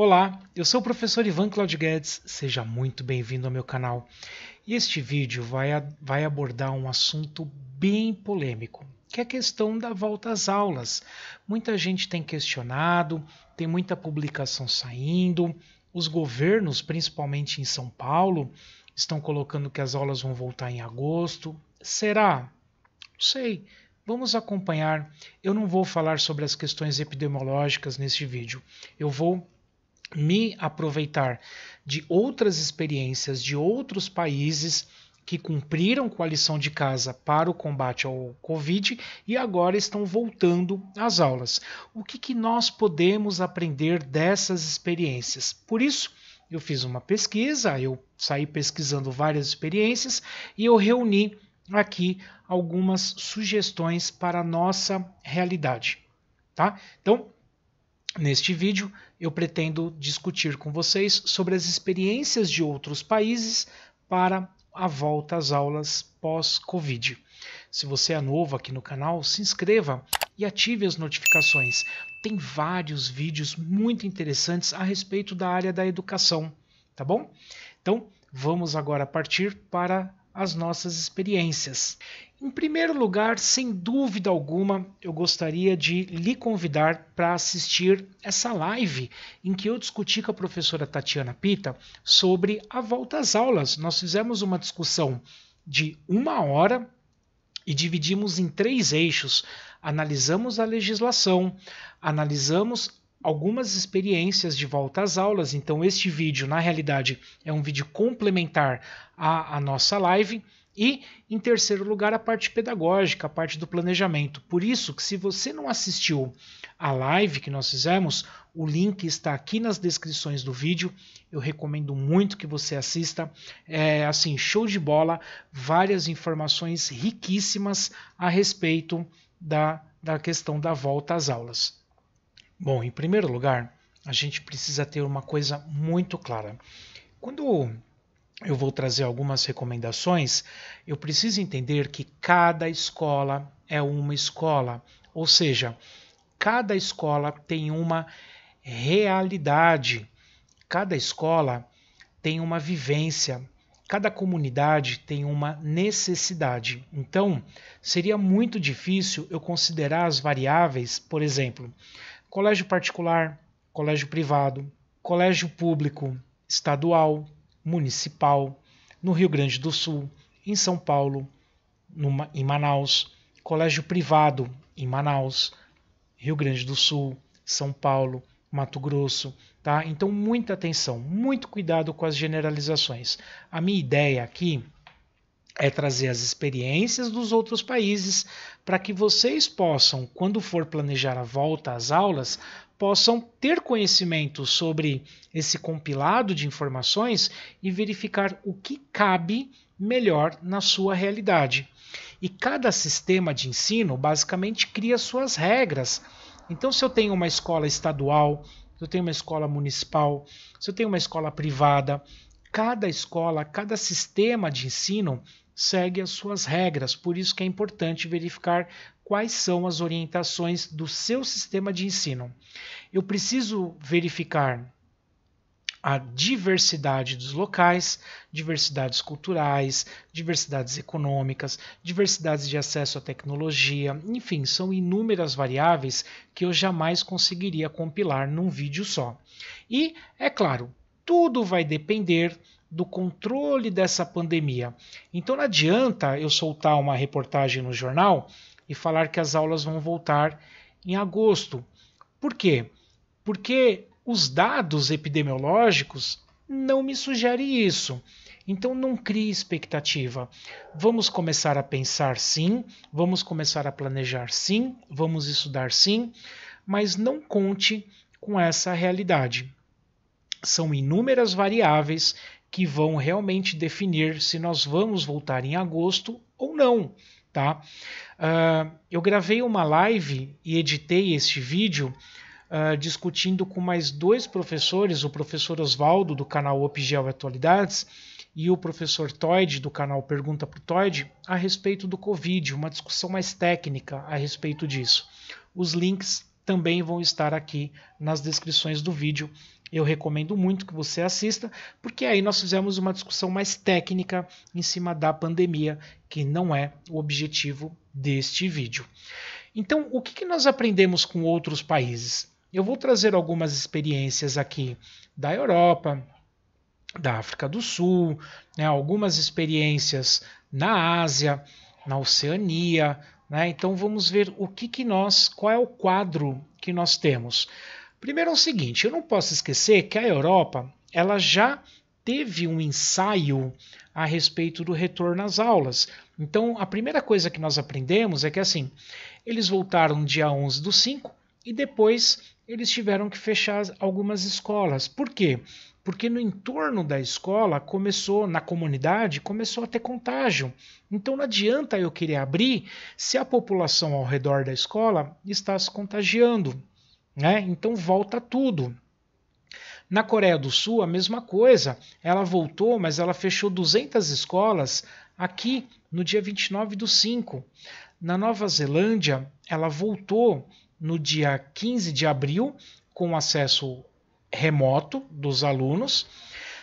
Olá, eu sou o professor Ivan Claudio Guedes, seja muito bem-vindo ao meu canal. E este vídeo vai, vai abordar um assunto bem polêmico, que é a questão da volta às aulas. Muita gente tem questionado, tem muita publicação saindo, os governos, principalmente em São Paulo, estão colocando que as aulas vão voltar em agosto. Será? Não sei. Vamos acompanhar. Eu não vou falar sobre as questões epidemiológicas neste vídeo. Eu vou me aproveitar de outras experiências de outros países que cumpriram com a lição de casa para o combate ao Covid e agora estão voltando às aulas. O que, que nós podemos aprender dessas experiências? Por isso, eu fiz uma pesquisa, eu saí pesquisando várias experiências e eu reuni aqui algumas sugestões para a nossa realidade. Tá? Então, Neste vídeo, eu pretendo discutir com vocês sobre as experiências de outros países para a volta às aulas pós-Covid. Se você é novo aqui no canal, se inscreva e ative as notificações. Tem vários vídeos muito interessantes a respeito da área da educação, tá bom? Então, vamos agora partir para as nossas experiências. Em primeiro lugar, sem dúvida alguma, eu gostaria de lhe convidar para assistir essa live em que eu discuti com a professora Tatiana Pita sobre a volta às aulas. Nós fizemos uma discussão de uma hora e dividimos em três eixos. Analisamos a legislação, analisamos algumas experiências de volta às aulas. Então, este vídeo, na realidade, é um vídeo complementar à, à, nossa live. E, em terceiro lugar, a parte pedagógica, a parte do planejamento. Por isso que se você não assistiu a live que nós fizemos, o link está aqui nas descrições do vídeo. Eu recomendo muito que você assista. É assim, show de bola, várias informações riquíssimas a respeito da, da questão da volta às aulas. Bom, em primeiro lugar, a gente precisa ter uma coisa muito clara. Quando eu vou trazer algumas recomendações, eu preciso entender que cada escola é uma escola, ou seja, cada escola tem uma realidade, cada escola tem uma vivência, cada comunidade tem uma necessidade. Então, seria muito difícil eu considerar as variáveis, por exemplo, colégio particular, colégio privado, colégio público, estadual, municipal, no Rio Grande do Sul, em São Paulo, em Manaus, colégio privado em Manaus, Rio Grande do Sul, São Paulo, Mato Grosso, tá? Então muita atenção, muito cuidado com as generalizações. A minha ideia aqui é trazer as experiências dos outros países para que vocês possam, quando for planejar a volta às aulas, possam ter conhecimento sobre esse compilado de informações e verificar o que cabe melhor na sua realidade. E cada sistema de ensino basicamente cria suas regras. Então, se eu tenho uma escola estadual, se eu tenho uma escola municipal, se eu tenho uma escola privada, cada escola, cada sistema de ensino segue as suas regras, por isso que é importante verificar quais são as orientações do seu sistema de ensino. Eu preciso verificar a diversidade dos locais, diversidades culturais, diversidades econômicas, diversidades de acesso à tecnologia, enfim, são inúmeras variáveis que eu jamais conseguiria compilar num vídeo só. E, é claro, tudo vai depender do controle dessa pandemia. Então não adianta eu soltar uma reportagem no jornal e falar que as aulas vão voltar em agosto. Por quê? Porque os dados epidemiológicos não me sugerem isso. Então não crie expectativa. Vamos começar a pensar sim, vamos começar a planejar sim, vamos estudar sim, mas não conte com essa realidade. São inúmeras variáveis que vão realmente definir se nós vamos voltar em agosto ou não. Tá? Uh, eu gravei uma live e editei este vídeo uh, discutindo com mais dois professores, o professor Oswaldo, do canal OpGel Atualidades, e o professor Toid, do canal Pergunta para o Toid, a respeito do Covid, uma discussão mais técnica a respeito disso. Os links também vão estar aqui nas descrições do vídeo eu recomendo muito que você assista, porque aí nós fizemos uma discussão mais técnica em cima da pandemia, que não é o objetivo deste vídeo. Então, o que, que nós aprendemos com outros países? Eu vou trazer algumas experiências aqui da Europa, da África do Sul, né, algumas experiências na Ásia, na Oceania. Né, então vamos ver o que, que nós, qual é o quadro que nós temos. Primeiro é o seguinte, eu não posso esquecer que a Europa ela já teve um ensaio a respeito do retorno às aulas. Então, a primeira coisa que nós aprendemos é que assim, eles voltaram dia 11 do 5 e depois eles tiveram que fechar algumas escolas. Por quê? Porque no entorno da escola começou, na comunidade, começou a ter contágio. Então não adianta eu querer abrir se a população ao redor da escola está se contagiando. Né? Então volta tudo. Na Coreia do Sul, a mesma coisa. Ela voltou, mas ela fechou 200 escolas aqui no dia 29 do 5. Na Nova Zelândia, ela voltou no dia 15 de abril, com acesso remoto dos alunos.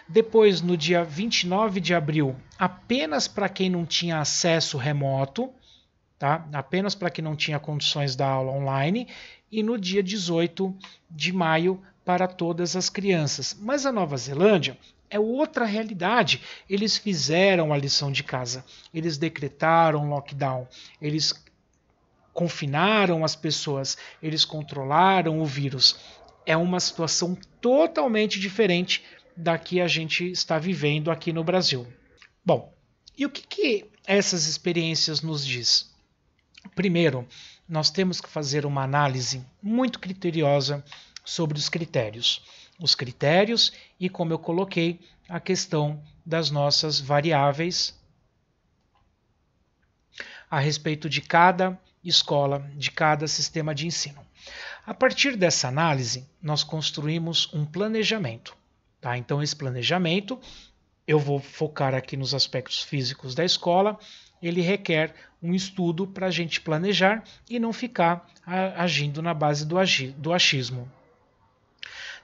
Depois, no dia 29 de abril, apenas para quem não tinha acesso remoto, tá? apenas para quem não tinha condições da aula online e no dia 18 de maio para todas as crianças. Mas a Nova Zelândia é outra realidade. Eles fizeram a lição de casa, eles decretaram lockdown, eles confinaram as pessoas, eles controlaram o vírus. É uma situação totalmente diferente da que a gente está vivendo aqui no Brasil. Bom, e o que, que essas experiências nos diz? Primeiro, nós temos que fazer uma análise muito criteriosa sobre os critérios. Os critérios e, como eu coloquei, a questão das nossas variáveis a respeito de cada escola, de cada sistema de ensino. A partir dessa análise, nós construímos um planejamento. Tá? Então, esse planejamento, eu vou focar aqui nos aspectos físicos da escola, ele requer um estudo para a gente planejar e não ficar agindo na base do, do achismo.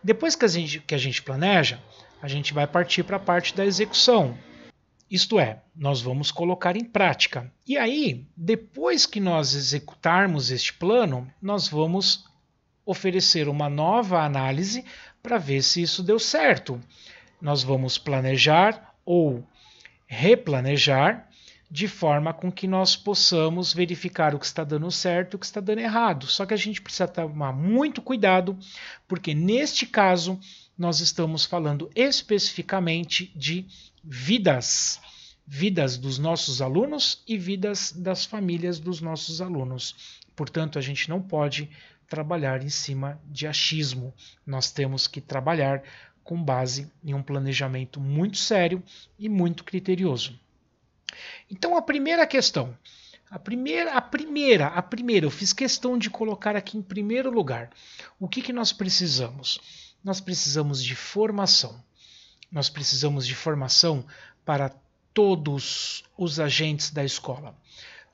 Depois que a, gente, que a gente planeja, a gente vai partir para a parte da execução. Isto é, nós vamos colocar em prática. E aí, depois que nós executarmos este plano, nós vamos oferecer uma nova análise para ver se isso deu certo. Nós vamos planejar ou replanejar de forma com que nós possamos verificar o que está dando certo e o que está dando errado. Só que a gente precisa tomar muito cuidado, porque neste caso nós estamos falando especificamente de vidas. Vidas dos nossos alunos e vidas das famílias dos nossos alunos. Portanto, a gente não pode trabalhar em cima de achismo. Nós temos que trabalhar com base em um planejamento muito sério e muito criterioso. Então a primeira questão, a primeira, a primeira, a primeira, eu fiz questão de colocar aqui em primeiro lugar. O que, que nós precisamos? Nós precisamos de formação. Nós precisamos de formação para todos os agentes da escola.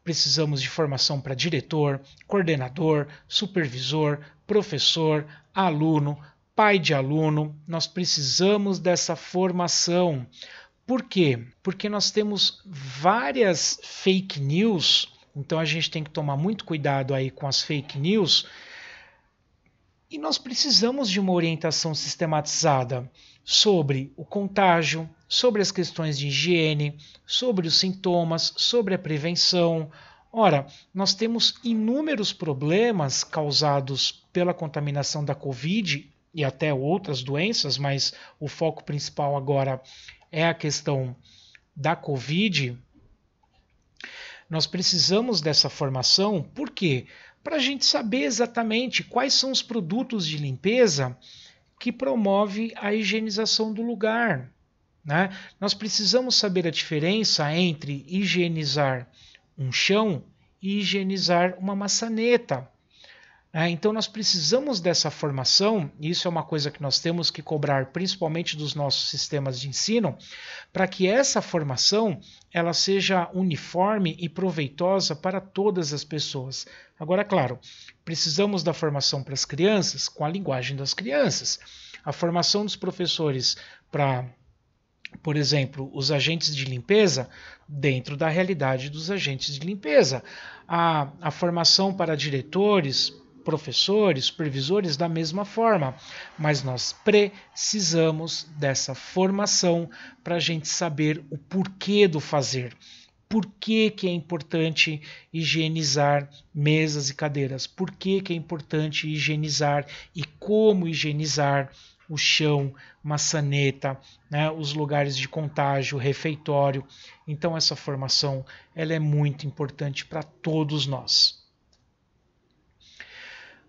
Precisamos de formação para diretor, coordenador, supervisor, professor, aluno, pai de aluno. Nós precisamos dessa formação por quê? Porque nós temos várias fake news, então a gente tem que tomar muito cuidado aí com as fake news. E nós precisamos de uma orientação sistematizada sobre o contágio, sobre as questões de higiene, sobre os sintomas, sobre a prevenção. Ora, nós temos inúmeros problemas causados pela contaminação da Covid e até outras doenças, mas o foco principal agora é a questão da Covid, nós precisamos dessa formação, por quê? Para a gente saber exatamente quais são os produtos de limpeza que promove a higienização do lugar. Né? Nós precisamos saber a diferença entre higienizar um chão e higienizar uma maçaneta. É, então nós precisamos dessa formação, e isso é uma coisa que nós temos que cobrar principalmente dos nossos sistemas de ensino, para que essa formação ela seja uniforme e proveitosa para todas as pessoas. Agora, claro, precisamos da formação para as crianças com a linguagem das crianças. A formação dos professores para por exemplo, os agentes de limpeza dentro da realidade dos agentes de limpeza. A, a formação para diretores, professores, supervisores da mesma forma, mas nós precisamos dessa formação para a gente saber o porquê do fazer. Por que, que é importante higienizar mesas e cadeiras? Por que, que é importante higienizar e como higienizar o chão, maçaneta, né, os lugares de contágio, refeitório. Então essa formação ela é muito importante para todos nós.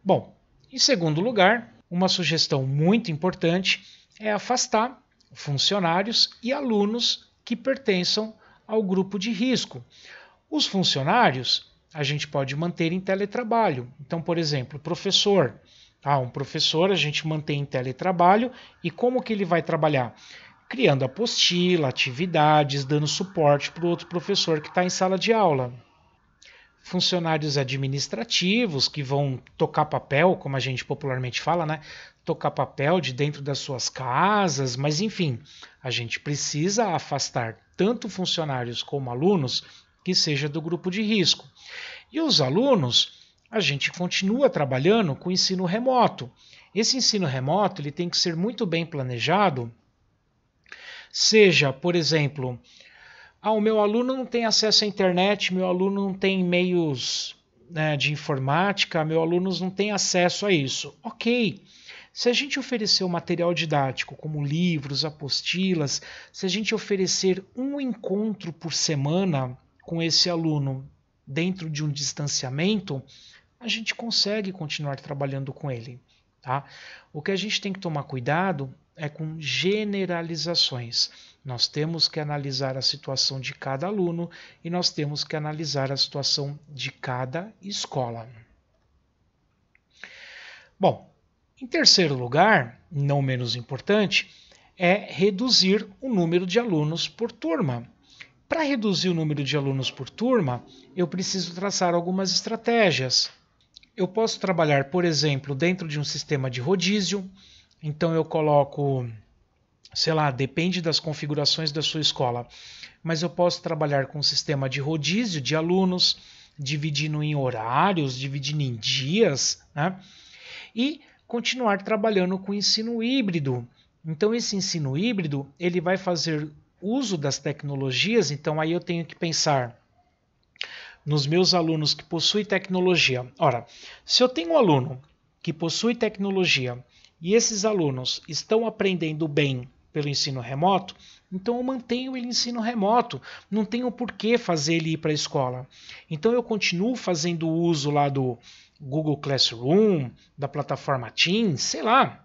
Bom, em segundo lugar, uma sugestão muito importante é afastar funcionários e alunos que pertençam ao grupo de risco. Os funcionários a gente pode manter em teletrabalho. Então, por exemplo, professor. Ah, um professor a gente mantém em teletrabalho e como que ele vai trabalhar? Criando apostila, atividades, dando suporte para o outro professor que está em sala de aula funcionários administrativos que vão tocar papel, como a gente popularmente fala, né? Tocar papel de dentro das suas casas, mas enfim, a gente precisa afastar tanto funcionários como alunos que seja do grupo de risco. E os alunos, a gente continua trabalhando com ensino remoto. Esse ensino remoto ele tem que ser muito bem planejado, seja, por exemplo, ah, o meu aluno não tem acesso à internet, meu aluno não tem meios né, de informática, meu aluno não tem acesso a isso. Ok. Se a gente oferecer o material didático, como livros, apostilas, se a gente oferecer um encontro por semana com esse aluno dentro de um distanciamento, a gente consegue continuar trabalhando com ele. Tá? O que a gente tem que tomar cuidado é com generalizações. Nós temos que analisar a situação de cada aluno e nós temos que analisar a situação de cada escola. Bom, em terceiro lugar, não menos importante, é reduzir o número de alunos por turma. Para reduzir o número de alunos por turma, eu preciso traçar algumas estratégias. Eu posso trabalhar, por exemplo, dentro de um sistema de rodízio, então eu coloco sei lá, depende das configurações da sua escola, mas eu posso trabalhar com um sistema de rodízio de alunos, dividindo em horários, dividindo em dias, né? E continuar trabalhando com ensino híbrido. Então esse ensino híbrido, ele vai fazer uso das tecnologias, então aí eu tenho que pensar nos meus alunos que possuem tecnologia. Ora, se eu tenho um aluno que possui tecnologia e esses alunos estão aprendendo bem pelo ensino remoto, então eu mantenho ele em ensino remoto, não tenho por que fazer ele ir para a escola. Então eu continuo fazendo uso lá do Google Classroom, da plataforma Teams, sei lá.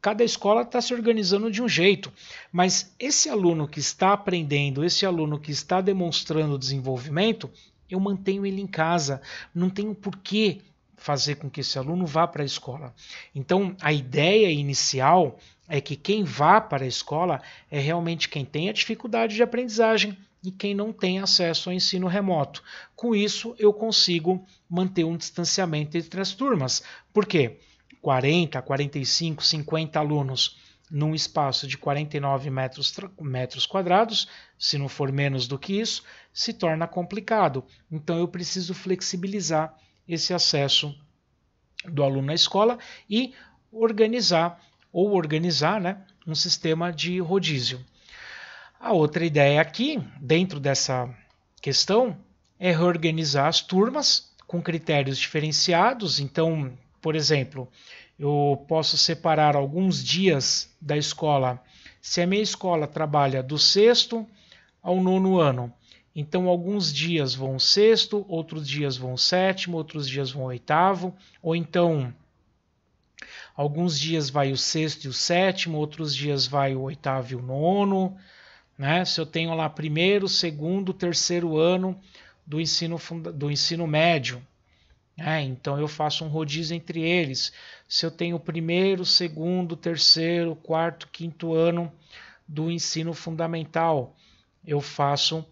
Cada escola está se organizando de um jeito, mas esse aluno que está aprendendo, esse aluno que está demonstrando desenvolvimento, eu mantenho ele em casa. Não tenho por que fazer com que esse aluno vá para a escola. Então, a ideia inicial é que quem vá para a escola é realmente quem tem a dificuldade de aprendizagem e quem não tem acesso ao ensino remoto. Com isso, eu consigo manter um distanciamento entre as turmas. Porque 40, 45, 50 alunos num espaço de 49 metros, metros quadrados, se não for menos do que isso, se torna complicado. Então eu preciso flexibilizar esse acesso do aluno à escola e organizar ou organizar né, um sistema de rodízio. A outra ideia aqui, dentro dessa questão, é reorganizar as turmas com critérios diferenciados. Então, por exemplo, eu posso separar alguns dias da escola. Se a minha escola trabalha do sexto ao nono ano, então alguns dias vão sexto, outros dias vão sétimo, outros dias vão oitavo, ou então Alguns dias vai o sexto e o sétimo, outros dias vai o oitavo e o nono. Né? Se eu tenho lá primeiro, segundo, terceiro ano do ensino, do ensino médio, né? então eu faço um rodízio entre eles. Se eu tenho primeiro, segundo, terceiro, quarto, quinto ano do ensino fundamental, eu faço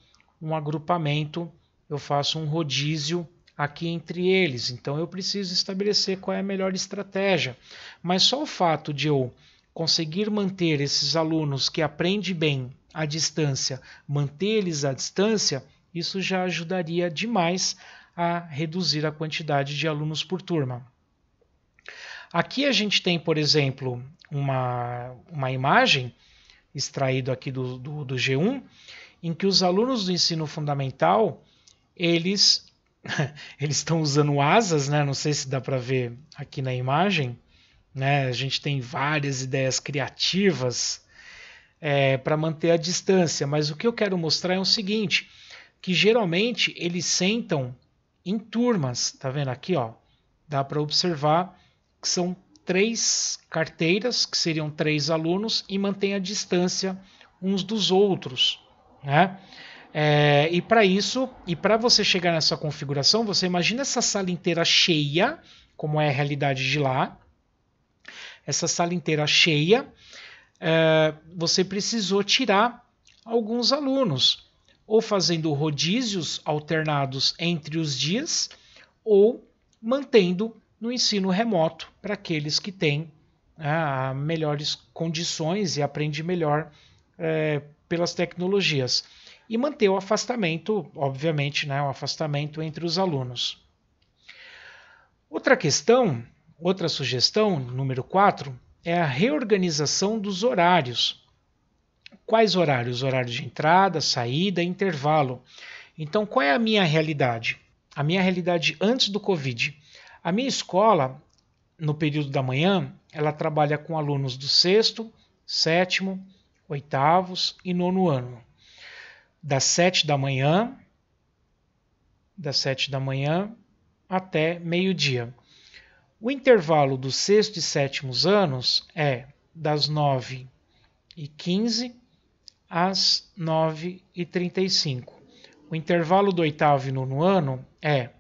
um agrupamento, eu faço um rodízio aqui entre eles. Então eu preciso estabelecer qual é a melhor estratégia. Mas só o fato de eu conseguir manter esses alunos que aprendem bem à distância, manter eles à distância, isso já ajudaria demais a reduzir a quantidade de alunos por turma. Aqui a gente tem, por exemplo, uma, uma imagem extraída aqui do, do, do G1, em que os alunos do ensino fundamental eles eles estão usando asas, né? Não sei se dá para ver aqui na imagem, né? A gente tem várias ideias criativas é, para manter a distância, mas o que eu quero mostrar é o seguinte, que geralmente eles sentam em turmas, tá vendo aqui, ó? Dá para observar que são três carteiras, que seriam três alunos e mantém a distância uns dos outros, né? É, e para isso, e para você chegar nessa configuração, você imagina essa sala inteira cheia, como é a realidade de lá. Essa sala inteira cheia, é, você precisou tirar alguns alunos, ou fazendo rodízios alternados entre os dias, ou mantendo no ensino remoto para aqueles que têm né, melhores condições e aprendem melhor é, pelas tecnologias e manter o afastamento, obviamente, né, o afastamento entre os alunos. Outra questão, outra sugestão, número 4, é a reorganização dos horários. Quais horários? Horário de entrada, saída, intervalo. Então, qual é a minha realidade? A minha realidade antes do Covid. A minha escola, no período da manhã, ela trabalha com alunos do sexto, sétimo, oitavos e nono ano das 7 da manhã, das 7 da manhã até meio-dia. O intervalo do sexto e sétimos anos é das 9 e 15 às 9 e 35. O intervalo do oitavo e nono ano é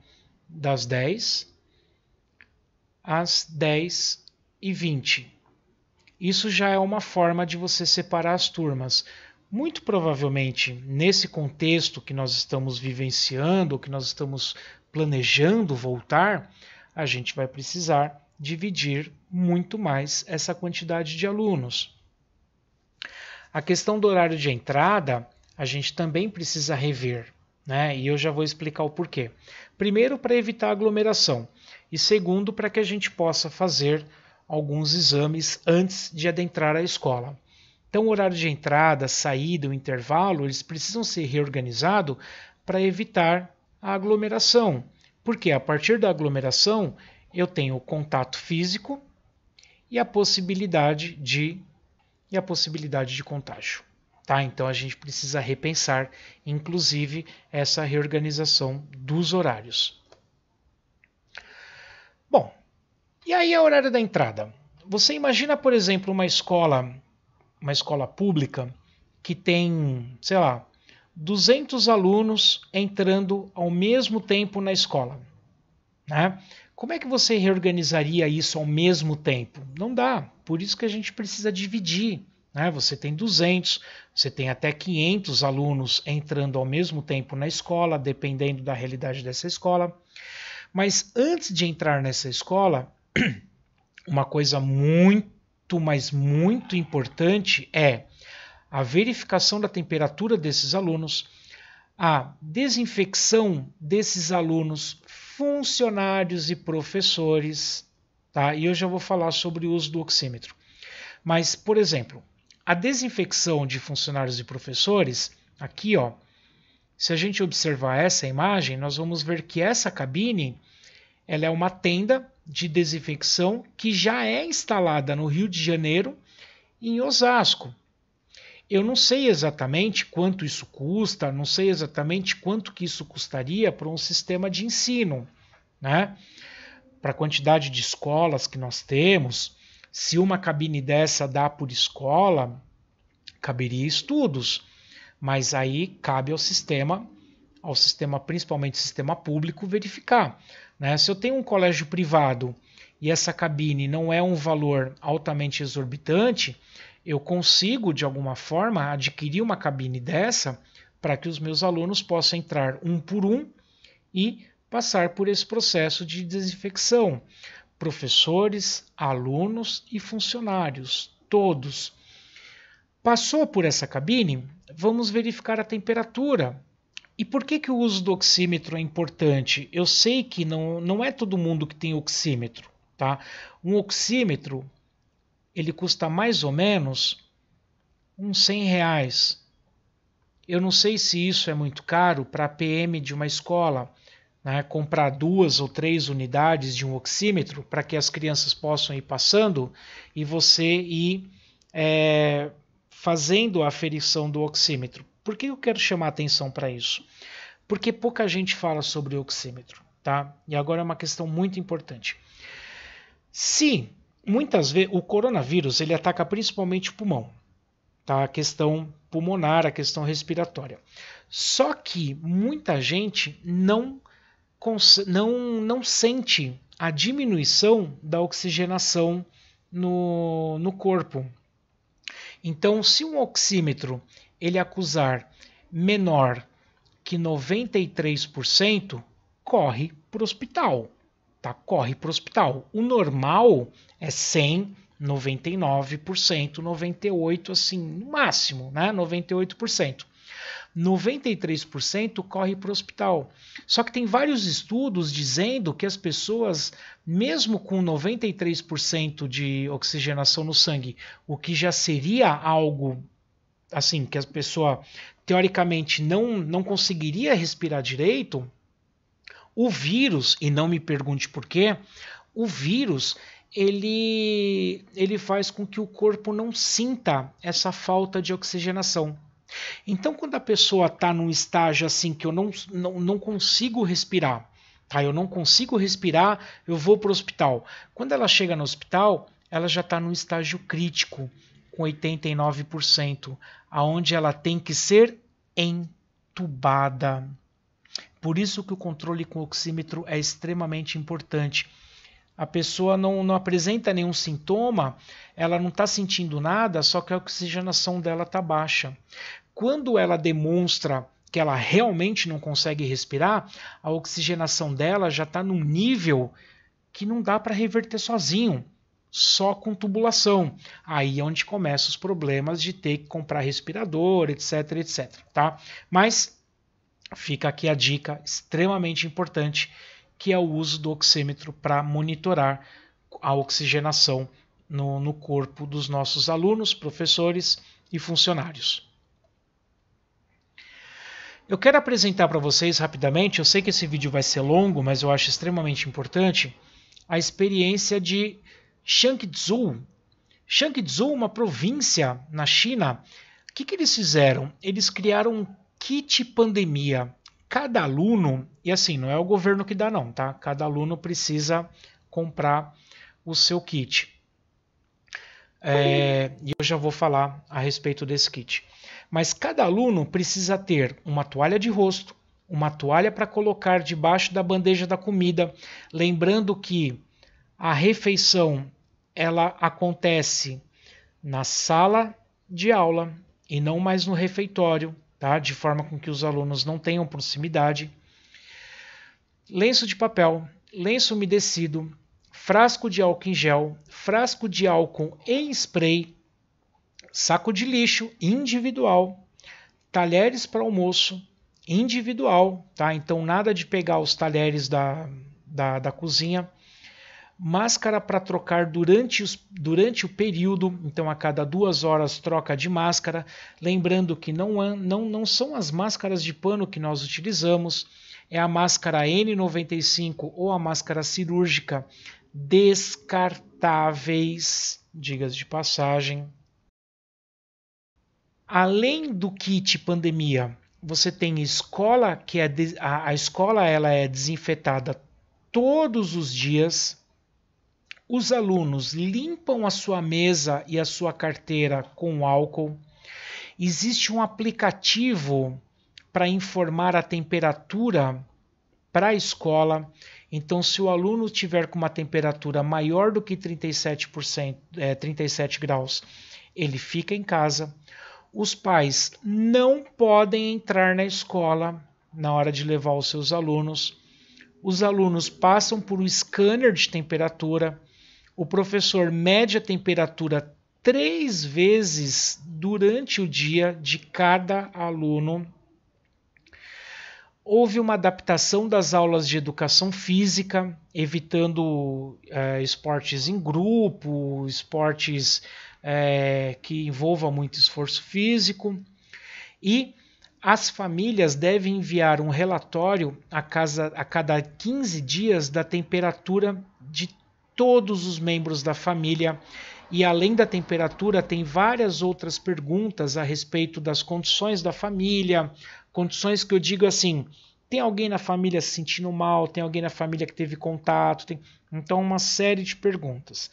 das 10 às 10 e 20. Isso já é uma forma de você separar as turmas. Muito provavelmente, nesse contexto que nós estamos vivenciando, que nós estamos planejando voltar, a gente vai precisar dividir muito mais essa quantidade de alunos. A questão do horário de entrada, a gente também precisa rever, né? E eu já vou explicar o porquê. Primeiro, para evitar aglomeração, e segundo, para que a gente possa fazer alguns exames antes de adentrar a escola. Então, o horário de entrada, saída, o intervalo, eles precisam ser reorganizados para evitar a aglomeração. Porque a partir da aglomeração, eu tenho o contato físico e a possibilidade de e a possibilidade de contágio. Tá? Então a gente precisa repensar, inclusive, essa reorganização dos horários. Bom, e aí a o horário da entrada. Você imagina, por exemplo, uma escola uma escola pública que tem, sei lá, 200 alunos entrando ao mesmo tempo na escola, né? Como é que você reorganizaria isso ao mesmo tempo? Não dá. Por isso que a gente precisa dividir. Né? Você tem 200, você tem até 500 alunos entrando ao mesmo tempo na escola, dependendo da realidade dessa escola. Mas antes de entrar nessa escola, uma coisa muito muito, mas muito importante é a verificação da temperatura desses alunos, a desinfecção desses alunos, funcionários e professores, tá? E eu já vou falar sobre o uso do oxímetro. Mas, por exemplo, a desinfecção de funcionários e professores, aqui, ó, se a gente observar essa imagem, nós vamos ver que essa cabine, ela é uma tenda de desinfecção que já é instalada no Rio de Janeiro e em Osasco. Eu não sei exatamente quanto isso custa, não sei exatamente quanto que isso custaria para um sistema de ensino, né? Para a quantidade de escolas que nós temos, se uma cabine dessa dá por escola, caberia estudos, mas aí cabe ao sistema, ao sistema principalmente sistema público verificar. Né? Se eu tenho um colégio privado e essa cabine não é um valor altamente exorbitante, eu consigo, de alguma forma, adquirir uma cabine dessa para que os meus alunos possam entrar um por um e passar por esse processo de desinfecção. Professores, alunos e funcionários, todos. Passou por essa cabine, vamos verificar a temperatura e por que, que o uso do oxímetro é importante? Eu sei que não, não é todo mundo que tem oxímetro. Tá? Um oxímetro ele custa mais ou menos uns 100 reais. Eu não sei se isso é muito caro para a PM de uma escola. Né, comprar duas ou três unidades de um oxímetro para que as crianças possam ir passando e você ir é, fazendo a aferição do oxímetro. Por que eu quero chamar atenção para isso? Porque pouca gente fala sobre o oxímetro, tá? E agora é uma questão muito importante. Se muitas vezes o coronavírus ele ataca principalmente o pulmão, tá? A questão pulmonar, a questão respiratória. Só que muita gente não não não sente a diminuição da oxigenação no, no corpo. Então, se um oxímetro ele acusar menor que 93%, corre para o hospital. Tá? Corre para o hospital. O normal é 100, 99%, 98% assim, no máximo, né? 98%. 93% corre para o hospital. Só que tem vários estudos dizendo que as pessoas, mesmo com 93% de oxigenação no sangue, o que já seria algo assim, que a pessoa teoricamente não, não conseguiria respirar direito, o vírus, e não me pergunte por quê, o vírus ele, ele faz com que o corpo não sinta essa falta de oxigenação. Então, quando a pessoa está num estágio assim que eu não, não, não consigo respirar, tá? eu não consigo respirar, eu vou para o hospital. Quando ela chega no hospital, ela já está num estágio crítico, com 89% aonde ela tem que ser entubada. Por isso que o controle com oxímetro é extremamente importante. A pessoa não, não apresenta nenhum sintoma, ela não está sentindo nada, só que a oxigenação dela está baixa. Quando ela demonstra que ela realmente não consegue respirar, a oxigenação dela já está num nível que não dá para reverter sozinho só com tubulação. Aí é onde começam os problemas de ter que comprar respirador, etc, etc, tá? Mas fica aqui a dica extremamente importante, que é o uso do oxímetro para monitorar a oxigenação no, no corpo dos nossos alunos, professores e funcionários. Eu quero apresentar para vocês rapidamente, eu sei que esse vídeo vai ser longo, mas eu acho extremamente importante, a experiência de Shangzhou. Shangzhou, uma província na China, o que, que eles fizeram? Eles criaram um kit pandemia. Cada aluno, e assim, não é o governo que dá, não, tá? Cada aluno precisa comprar o seu kit. É, e eu já vou falar a respeito desse kit. Mas cada aluno precisa ter uma toalha de rosto, uma toalha para colocar debaixo da bandeja da comida. Lembrando que a refeição ela acontece na sala de aula e não mais no refeitório, tá? de forma com que os alunos não tenham proximidade. Lenço de papel, lenço umedecido, frasco de álcool em gel, frasco de álcool em spray, saco de lixo individual, talheres para almoço individual, tá? Então nada de pegar os talheres da, da, da cozinha, máscara para trocar durante, os, durante o período, então a cada duas horas troca de máscara. Lembrando que não, não, não são as máscaras de pano que nós utilizamos, é a máscara N95 ou a máscara cirúrgica descartáveis, digas de passagem. Além do kit pandemia, você tem escola que é a, a escola ela é desinfetada todos os dias os alunos limpam a sua mesa e a sua carteira com álcool. Existe um aplicativo para informar a temperatura para a escola. Então, se o aluno tiver com uma temperatura maior do que 37%, é, 37 graus, ele fica em casa. Os pais não podem entrar na escola na hora de levar os seus alunos. Os alunos passam por um scanner de temperatura o professor mede a temperatura três vezes durante o dia de cada aluno. Houve uma adaptação das aulas de educação física, evitando é, esportes em grupo, esportes é, que envolvam muito esforço físico. E as famílias devem enviar um relatório a, casa, a cada 15 dias da temperatura de todos os membros da família. E além da temperatura, tem várias outras perguntas a respeito das condições da família, condições que eu digo assim: tem alguém na família se sentindo mal, tem alguém na família que teve contato, tem... então uma série de perguntas.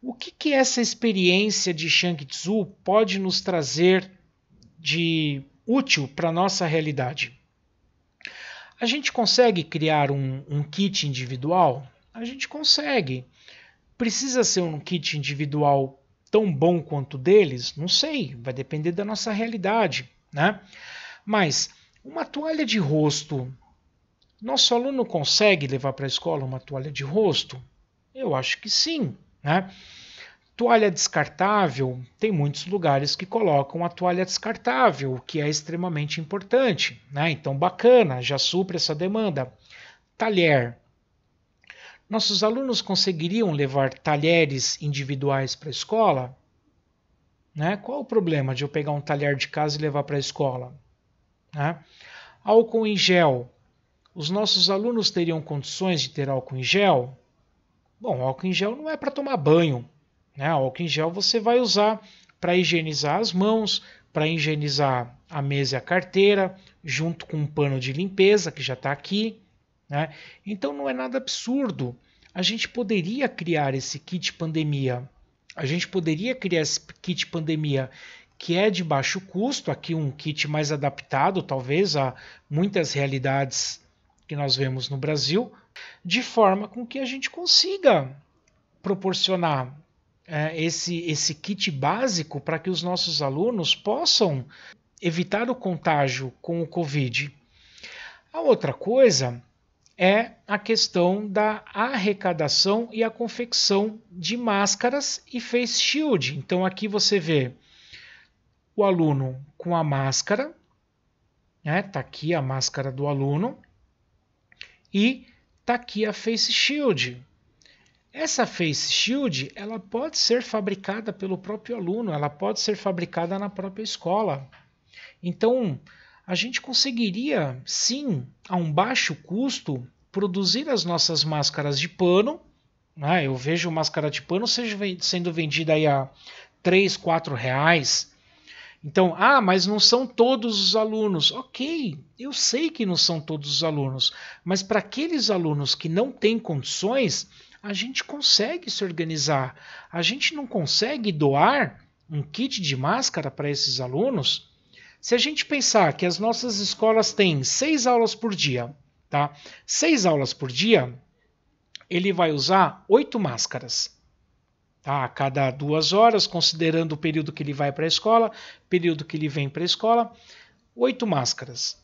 O que, que essa experiência de Shang Tzu pode nos trazer de útil para a nossa realidade? A gente consegue criar um, um kit individual? A gente consegue. Precisa ser um kit individual tão bom quanto deles? Não sei, vai depender da nossa realidade, né? Mas uma toalha de rosto, nosso aluno consegue levar para a escola uma toalha de rosto? Eu acho que sim, né? Toalha descartável, tem muitos lugares que colocam a toalha descartável, o que é extremamente importante, né? Então bacana, já supre essa demanda. Talher, nossos alunos conseguiriam levar talheres individuais para a escola? Né? Qual o problema de eu pegar um talher de casa e levar para a escola? Né? Álcool em gel. Os nossos alunos teriam condições de ter álcool em gel? Bom, álcool em gel não é para tomar banho. Né? Álcool em gel você vai usar para higienizar as mãos, para higienizar a mesa e a carteira, junto com um pano de limpeza que já está aqui. Né? Então não é nada absurdo. A gente poderia criar esse kit pandemia. A gente poderia criar esse kit pandemia que é de baixo custo, aqui um kit mais adaptado, talvez, a muitas realidades que nós vemos no Brasil, de forma com que a gente consiga proporcionar é, esse, esse kit básico para que os nossos alunos possam evitar o contágio com o Covid. A outra coisa é a questão da arrecadação e a confecção de máscaras e face shield. Então aqui você vê o aluno com a máscara, né? Tá aqui a máscara do aluno e tá aqui a face shield. Essa face shield, ela pode ser fabricada pelo próprio aluno, ela pode ser fabricada na própria escola. Então, a gente conseguiria sim, a um baixo custo, produzir as nossas máscaras de pano. Né? eu vejo máscara de pano seja, sendo vendida aí a 3, 4 reais. Então, ah, mas não são todos os alunos. Ok, eu sei que não são todos os alunos, mas para aqueles alunos que não têm condições, a gente consegue se organizar. A gente não consegue doar um kit de máscara para esses alunos? Se a gente pensar que as nossas escolas têm seis aulas por dia, tá? Seis aulas por dia, ele vai usar oito máscaras. Tá? A cada duas horas, considerando o período que ele vai para a escola, período que ele vem para a escola, oito máscaras.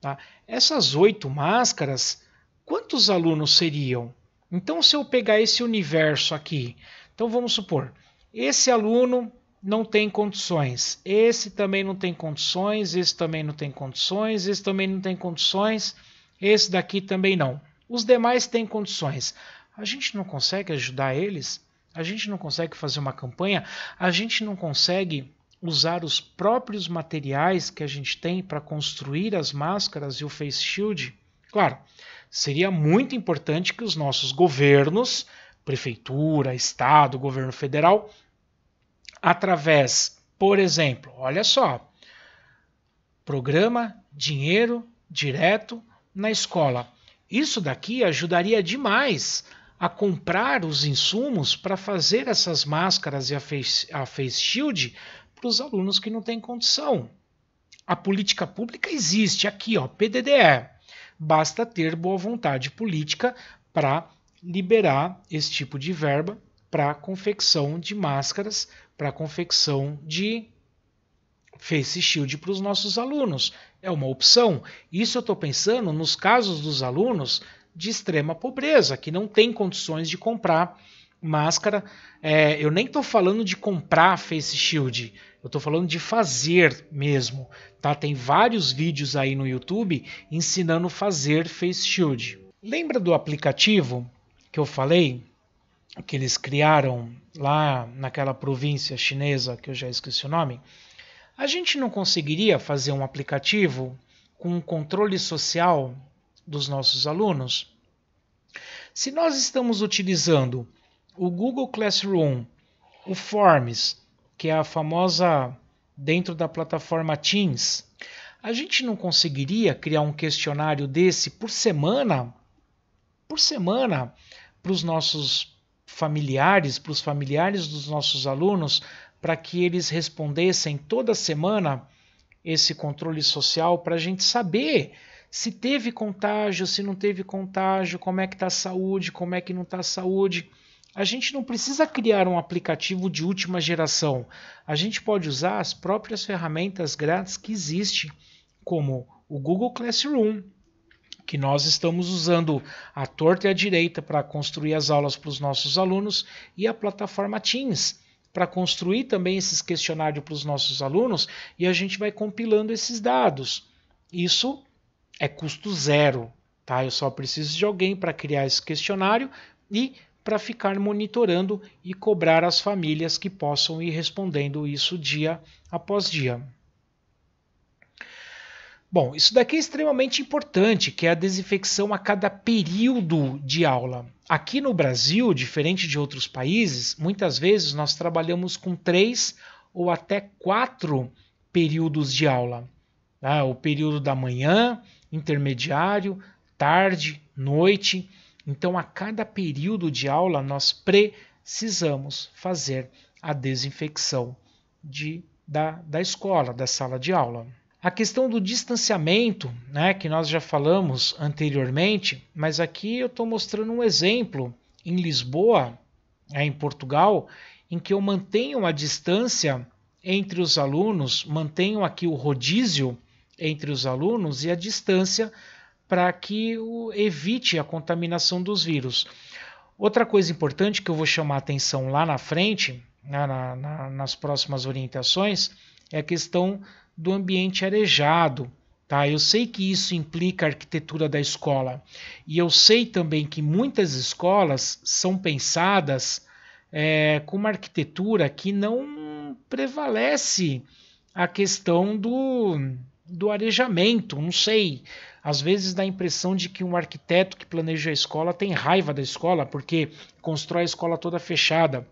Tá? Essas oito máscaras, quantos alunos seriam? Então, se eu pegar esse universo aqui, então vamos supor, esse aluno não tem condições. Esse também não tem condições, esse também não tem condições, esse também não tem condições, esse daqui também não. Os demais têm condições. A gente não consegue ajudar eles? A gente não consegue fazer uma campanha? A gente não consegue usar os próprios materiais que a gente tem para construir as máscaras e o face shield? Claro, seria muito importante que os nossos governos, prefeitura, estado, governo federal, através, por exemplo, olha só, programa dinheiro direto na escola. Isso daqui ajudaria demais a comprar os insumos para fazer essas máscaras e a face, a face shield para os alunos que não têm condição. A política pública existe aqui, ó, PDDE. Basta ter boa vontade política para liberar esse tipo de verba para confecção de máscaras para a confecção de face shield para os nossos alunos. É uma opção. Isso eu estou pensando nos casos dos alunos de extrema pobreza, que não tem condições de comprar máscara. É, eu nem estou falando de comprar face shield, eu estou falando de fazer mesmo. Tá? Tem vários vídeos aí no YouTube ensinando fazer face shield. Lembra do aplicativo que eu falei que eles criaram lá naquela província chinesa, que eu já esqueci o nome, a gente não conseguiria fazer um aplicativo com um controle social dos nossos alunos? Se nós estamos utilizando o Google Classroom, o Forms, que é a famosa dentro da plataforma Teams, a gente não conseguiria criar um questionário desse por semana? Por semana para os nossos familiares, para os familiares dos nossos alunos, para que eles respondessem toda semana esse controle social para a gente saber se teve contágio, se não teve contágio, como é que está a saúde, como é que não está a saúde. A gente não precisa criar um aplicativo de última geração. A gente pode usar as próprias ferramentas grátis que existem, como o Google Classroom, que nós estamos usando a torta e a direita para construir as aulas para os nossos alunos e a plataforma Teams para construir também esses questionários para os nossos alunos e a gente vai compilando esses dados. Isso é custo zero, tá? Eu só preciso de alguém para criar esse questionário e para ficar monitorando e cobrar as famílias que possam ir respondendo isso dia após dia. Bom, isso daqui é extremamente importante, que é a desinfecção a cada período de aula. Aqui no Brasil, diferente de outros países, muitas vezes nós trabalhamos com três ou até quatro períodos de aula. Né? O período da manhã, intermediário, tarde, noite. Então, a cada período de aula, nós precisamos fazer a desinfecção de, da, da escola, da sala de aula. A questão do distanciamento, né, que nós já falamos anteriormente, mas aqui eu estou mostrando um exemplo em Lisboa, é, em Portugal, em que eu mantenho a distância entre os alunos, mantenho aqui o rodízio entre os alunos e a distância para que o, evite a contaminação dos vírus. Outra coisa importante que eu vou chamar a atenção lá na frente, né, na, na, nas próximas orientações, é a questão do ambiente arejado. Tá? Eu sei que isso implica a arquitetura da escola. E eu sei também que muitas escolas são pensadas é, com uma arquitetura que não prevalece a questão do, do arejamento. Não sei. Às vezes dá a impressão de que um arquiteto que planeja a escola tem raiva da escola porque constrói a escola toda fechada.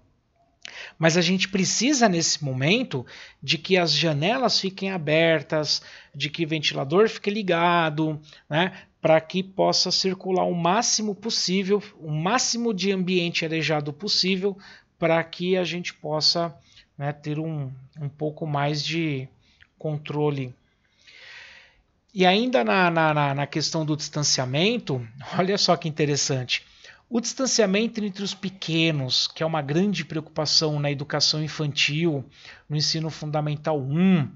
Mas a gente precisa, nesse momento, de que as janelas fiquem abertas, de que o ventilador fique ligado, né? Para que possa circular o máximo possível, o máximo de ambiente arejado possível, para que a gente possa né, ter um, um pouco mais de controle. E ainda na, na, na questão do distanciamento, olha só que interessante o distanciamento entre os pequenos, que é uma grande preocupação na educação infantil, no ensino fundamental 1.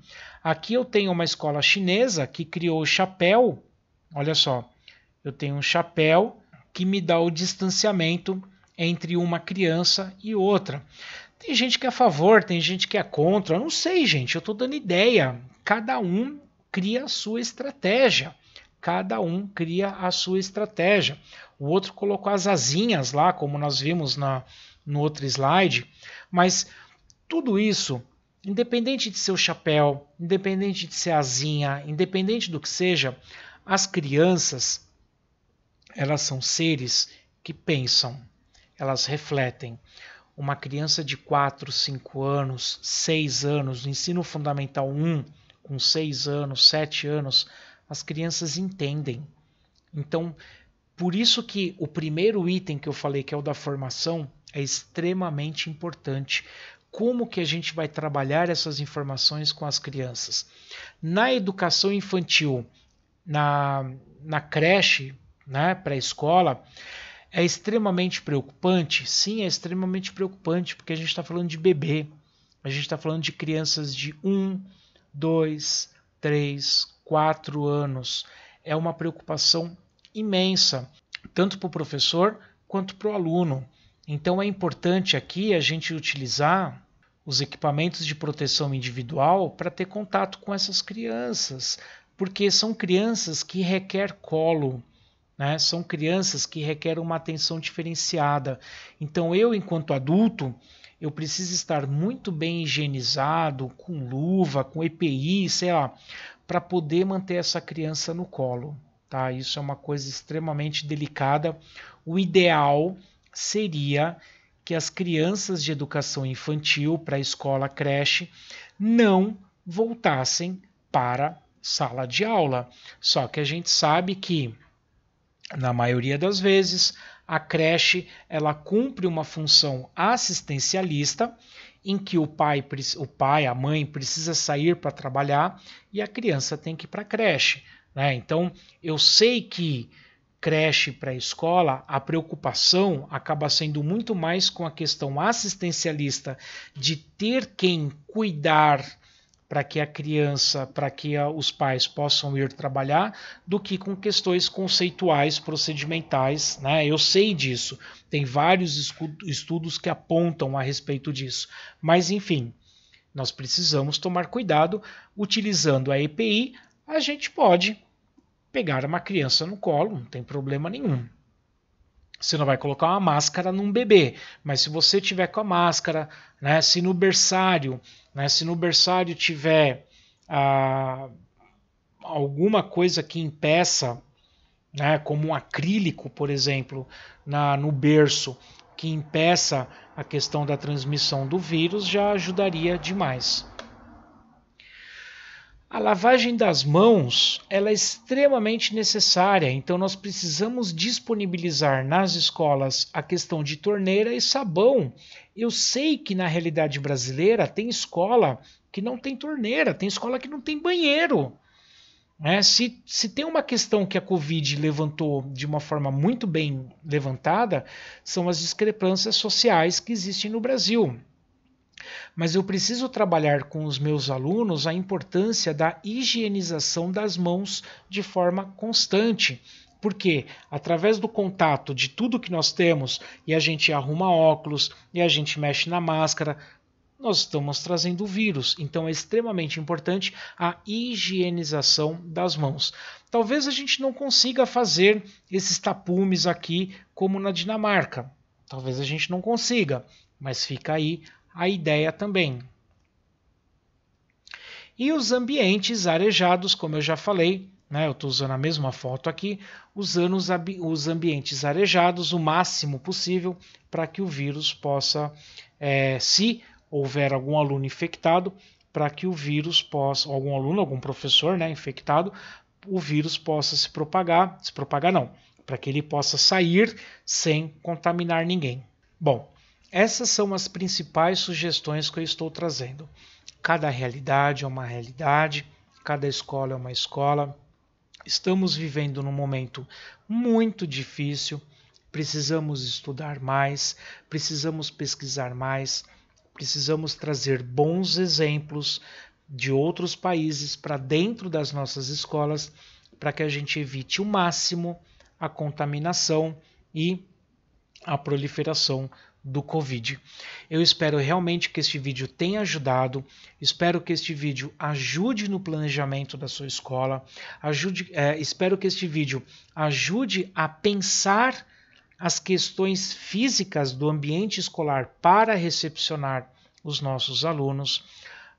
Aqui eu tenho uma escola chinesa que criou o chapéu. Olha só, eu tenho um chapéu que me dá o distanciamento entre uma criança e outra. Tem gente que é a favor, tem gente que é contra. Eu não sei, gente, eu estou dando ideia. Cada um cria a sua estratégia. Cada um cria a sua estratégia o outro colocou as asinhas lá, como nós vimos na, no outro slide, mas tudo isso, independente de ser o chapéu, independente de ser asinha, independente do que seja, as crianças, elas são seres que pensam, elas refletem. Uma criança de 4, 5 anos, 6 anos, no ensino fundamental 1, com 6 anos, 7 anos, as crianças entendem. Então, por isso que o primeiro item que eu falei, que é o da formação, é extremamente importante. Como que a gente vai trabalhar essas informações com as crianças? Na educação infantil, na, na creche, né, pré-escola, é extremamente preocupante? Sim, é extremamente preocupante, porque a gente está falando de bebê, a gente está falando de crianças de 1, 2, 3, 4 anos. É uma preocupação imensa, tanto para o professor quanto para o aluno. Então é importante aqui a gente utilizar os equipamentos de proteção individual para ter contato com essas crianças, porque são crianças que requer colo, né? São crianças que requerem uma atenção diferenciada. Então eu, enquanto adulto, eu preciso estar muito bem higienizado, com luva, com EPI, sei lá, para poder manter essa criança no colo. Tá? Isso é uma coisa extremamente delicada. O ideal seria que as crianças de educação infantil, para escola, creche, não voltassem para sala de aula. Só que a gente sabe que, na maioria das vezes, a creche ela cumpre uma função assistencialista em que o pai, o pai, a mãe precisa sair para trabalhar e a criança tem que ir para a creche. Né? Então, eu sei que creche para escola, a preocupação acaba sendo muito mais com a questão assistencialista de ter quem cuidar para que a criança, para que a, os pais possam ir trabalhar, do que com questões conceituais, procedimentais. Né? Eu sei disso, tem vários estudos que apontam a respeito disso. Mas, enfim, nós precisamos tomar cuidado utilizando a EPI a gente pode pegar uma criança no colo, não tem problema nenhum. Você não vai colocar uma máscara num bebê, mas se você tiver com a máscara, né, se no berçário, né, se no berçário tiver ah, alguma coisa que impeça, né, como um acrílico, por exemplo, na, no berço, que impeça a questão da transmissão do vírus, já ajudaria demais. A lavagem das mãos ela é extremamente necessária, então nós precisamos disponibilizar nas escolas a questão de torneira e sabão. Eu sei que na realidade brasileira tem escola que não tem torneira, tem escola que não tem banheiro. É, se, se tem uma questão que a Covid levantou de uma forma muito bem levantada, são as discrepâncias sociais que existem no Brasil mas eu preciso trabalhar com os meus alunos a importância da higienização das mãos de forma constante. Porque através do contato de tudo que nós temos, e a gente arruma óculos, e a gente mexe na máscara, nós estamos trazendo vírus. Então é extremamente importante a higienização das mãos. Talvez a gente não consiga fazer esses tapumes aqui como na Dinamarca. Talvez a gente não consiga, mas fica aí a ideia também. E os ambientes arejados, como eu já falei, né, eu estou usando a mesma foto aqui, usando os, os ambientes arejados o máximo possível para que o vírus possa, é, se houver algum aluno infectado, para que o vírus possa, algum aluno, algum professor né, infectado, o vírus possa se propagar, se propagar não, para que ele possa sair sem contaminar ninguém. Bom, essas são as principais sugestões que eu estou trazendo. Cada realidade é uma realidade, cada escola é uma escola. Estamos vivendo num momento muito difícil, precisamos estudar mais, precisamos pesquisar mais, precisamos trazer bons exemplos de outros países para dentro das nossas escolas, para que a gente evite o máximo a contaminação e a proliferação do Covid. Eu espero realmente que este vídeo tenha ajudado. Espero que este vídeo ajude no planejamento da sua escola. Ajude, é, espero que este vídeo ajude a pensar as questões físicas do ambiente escolar para recepcionar os nossos alunos.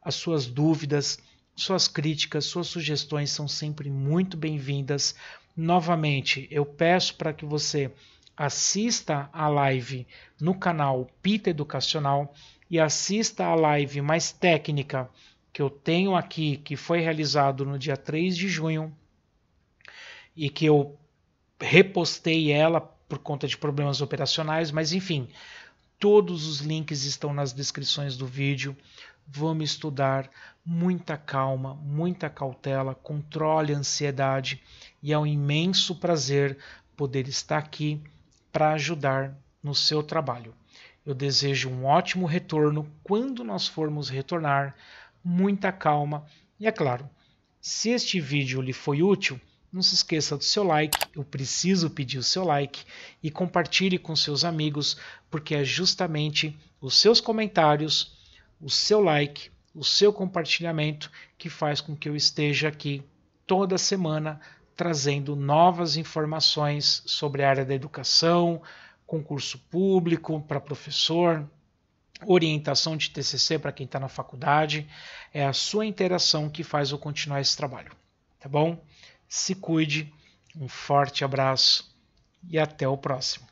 As suas dúvidas, suas críticas, suas sugestões são sempre muito bem-vindas. Novamente, eu peço para que você assista a live no canal Pita Educacional e assista a live mais técnica que eu tenho aqui, que foi realizado no dia 3 de junho e que eu repostei ela por conta de problemas operacionais, mas enfim, todos os links estão nas descrições do vídeo. Vamos estudar, muita calma, muita cautela, controle a ansiedade e é um imenso prazer poder estar aqui para ajudar no seu trabalho. Eu desejo um ótimo retorno quando nós formos retornar, muita calma e, é claro, se este vídeo lhe foi útil, não se esqueça do seu like, eu preciso pedir o seu like e compartilhe com seus amigos, porque é justamente os seus comentários, o seu like, o seu compartilhamento que faz com que eu esteja aqui toda semana trazendo novas informações sobre a área da educação, concurso público para professor, orientação de TCC para quem está na faculdade. É a sua interação que faz eu continuar esse trabalho. Tá bom? Se cuide, um forte abraço e até o próximo.